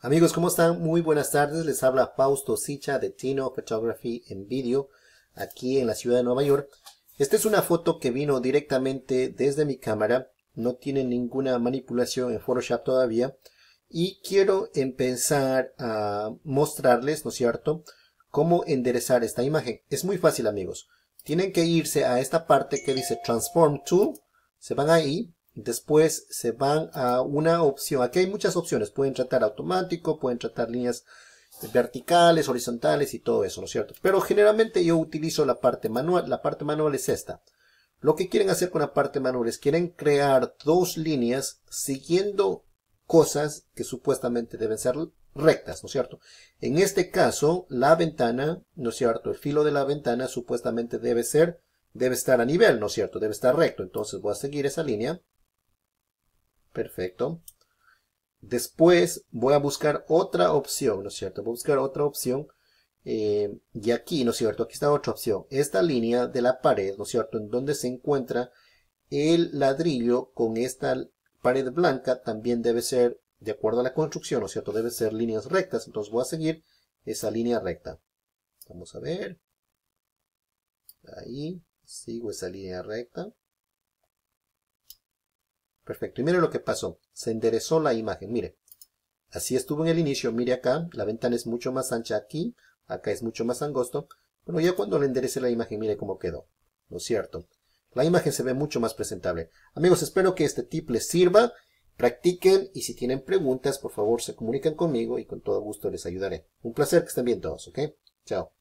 Amigos, ¿cómo están? Muy buenas tardes. Les habla Fausto Sicha de Tino Photography en Video, aquí en la ciudad de Nueva York. Esta es una foto que vino directamente desde mi cámara. No tiene ninguna manipulación en Photoshop todavía. Y quiero empezar a mostrarles, ¿no es cierto?, cómo enderezar esta imagen. Es muy fácil, amigos. Tienen que irse a esta parte que dice Transform tool Se van ahí Después se van a una opción. Aquí hay muchas opciones. Pueden tratar automático, pueden tratar líneas verticales, horizontales y todo eso, ¿no es cierto? Pero generalmente yo utilizo la parte manual. La parte manual es esta. Lo que quieren hacer con la parte manual es quieren crear dos líneas siguiendo cosas que supuestamente deben ser rectas, ¿no es cierto? En este caso, la ventana, ¿no es cierto? El filo de la ventana supuestamente debe ser, debe estar a nivel, ¿no es cierto? Debe estar recto. Entonces voy a seguir esa línea. Perfecto. Después voy a buscar otra opción, ¿no es cierto? Voy a buscar otra opción. Eh, y aquí, ¿no es cierto? Aquí está otra opción. Esta línea de la pared, ¿no es cierto? En donde se encuentra el ladrillo con esta pared blanca también debe ser, de acuerdo a la construcción, ¿no es cierto? Debe ser líneas rectas. Entonces voy a seguir esa línea recta. Vamos a ver. Ahí, sigo esa línea recta. Perfecto. Y mire lo que pasó. Se enderezó la imagen. Mire. Así estuvo en el inicio. Mire acá. La ventana es mucho más ancha aquí. Acá es mucho más angosto. bueno ya cuando le enderece la imagen, mire cómo quedó. ¿No es cierto? La imagen se ve mucho más presentable. Amigos, espero que este tip les sirva. Practiquen y si tienen preguntas, por favor, se comunican conmigo y con todo gusto les ayudaré. Un placer que estén bien todos, ¿ok? Chao.